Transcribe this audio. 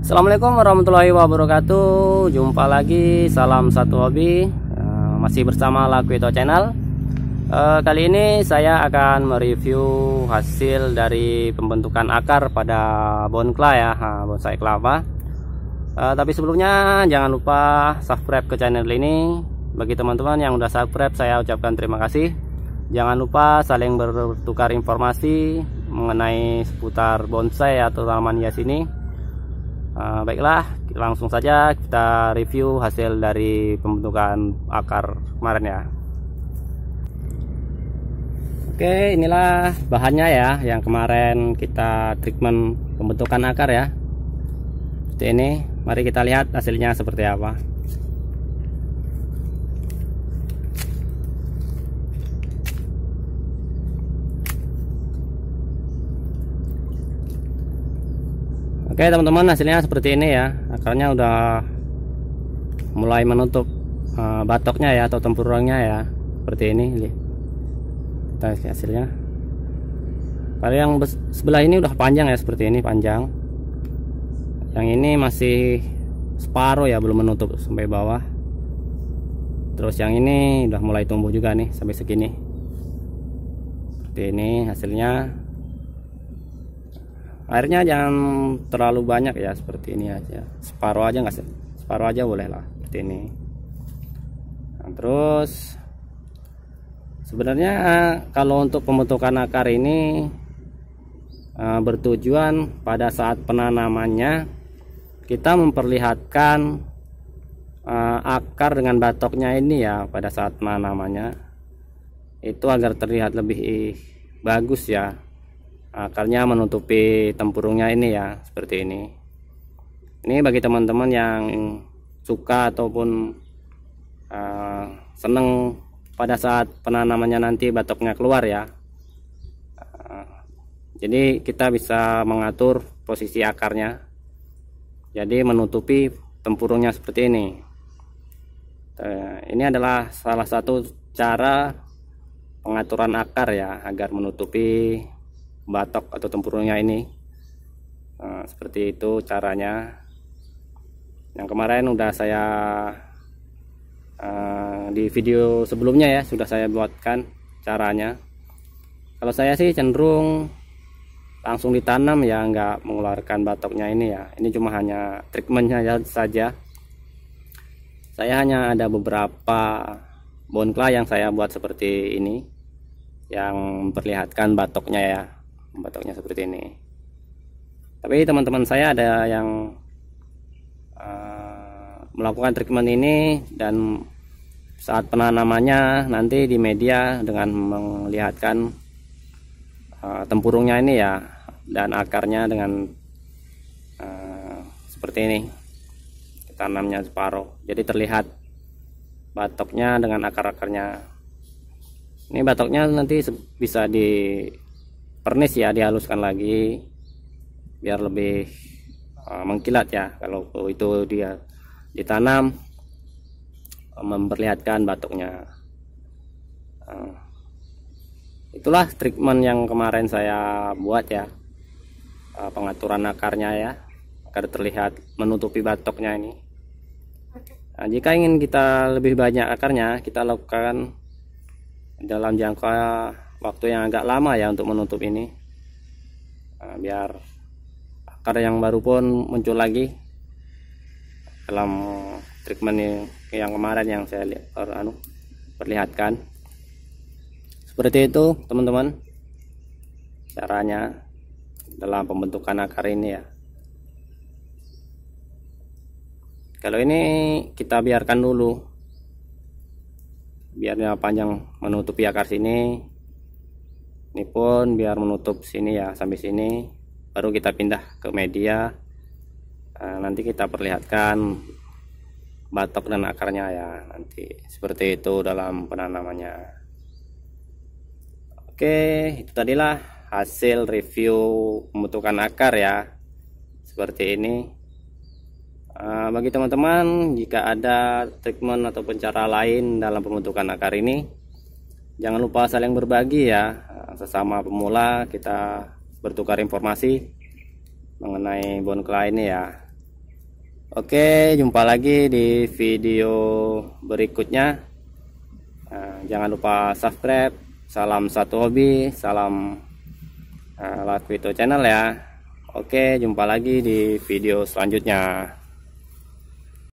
Assalamualaikum warahmatullahi wabarakatuh Jumpa lagi Salam Satu Hobi eh, Masih bersama Lakuito Channel eh, Kali ini saya akan mereview hasil dari pembentukan akar pada bonkla ya Bonsai kelapa eh, Tapi sebelumnya jangan lupa subscribe ke channel ini Bagi teman-teman yang sudah subscribe saya ucapkan terima kasih Jangan lupa saling bertukar informasi mengenai seputar bonsai atau tanaman hias ini. Ah, baiklah, langsung saja kita review hasil dari pembentukan akar kemarin ya. Oke, inilah bahannya ya yang kemarin kita treatment pembentukan akar ya. Seperti ini, mari kita lihat hasilnya seperti apa. Oke teman-teman hasilnya seperti ini ya akarnya udah mulai menutup uh, batoknya ya atau tempurungnya ya seperti ini kita hasilnya kalau yang sebelah ini udah panjang ya seperti ini panjang yang ini masih separuh ya belum menutup sampai bawah terus yang ini udah mulai tumbuh juga nih sampai segini seperti ini hasilnya airnya jangan terlalu banyak ya seperti ini aja separuh aja nggak separuh aja boleh lah seperti ini nah, terus sebenarnya kalau untuk pembentukan akar ini eh, bertujuan pada saat penanamannya kita memperlihatkan eh, akar dengan batoknya ini ya pada saat penanamannya itu agar terlihat lebih eh, bagus ya akarnya menutupi tempurungnya ini ya seperti ini ini bagi teman-teman yang suka ataupun uh, seneng pada saat penanamannya nanti batoknya keluar ya uh, jadi kita bisa mengatur posisi akarnya jadi menutupi tempurungnya seperti ini uh, ini adalah salah satu cara pengaturan akar ya agar menutupi batok atau tempurungnya ini nah, seperti itu caranya yang kemarin udah saya uh, di video sebelumnya ya sudah saya buatkan caranya kalau saya sih cenderung langsung ditanam ya nggak mengeluarkan batoknya ini ya ini cuma hanya treatmentnya ya saja saya hanya ada beberapa bonkla yang saya buat seperti ini yang memperlihatkan batoknya ya batoknya seperti ini tapi teman-teman saya ada yang uh, melakukan treatment ini dan saat penanamannya nanti di media dengan melihatkan uh, tempurungnya ini ya dan akarnya dengan uh, seperti ini tanamnya separuh jadi terlihat batoknya dengan akar-akarnya ini batoknya nanti bisa di pernis ya dihaluskan lagi biar lebih uh, mengkilat ya kalau itu dia ditanam uh, memperlihatkan batuknya uh, itulah treatment yang kemarin saya buat ya uh, pengaturan akarnya ya agar terlihat menutupi batoknya ini nah, jika ingin kita lebih banyak akarnya kita lakukan dalam jangka waktu yang agak lama ya untuk menutup ini nah, biar akar yang baru pun muncul lagi dalam treatment yang kemarin yang saya lihat per, anu, perlihatkan seperti itu teman-teman caranya dalam pembentukan akar ini ya kalau ini kita biarkan dulu biarnya panjang menutupi akar sini ini pun biar menutup sini ya sampai sini baru kita pindah ke media eh, nanti kita perlihatkan batok dan akarnya ya nanti seperti itu dalam penanamannya oke itu tadilah hasil review pembentukan akar ya seperti ini eh, bagi teman-teman jika ada treatment ataupun cara lain dalam pembentukan akar ini jangan lupa saling berbagi ya sesama pemula kita bertukar informasi mengenai bonkla ini ya Oke jumpa lagi di video berikutnya nah, jangan lupa subscribe salam satu hobi salam uh, eh, Lakwito channel ya Oke jumpa lagi di video selanjutnya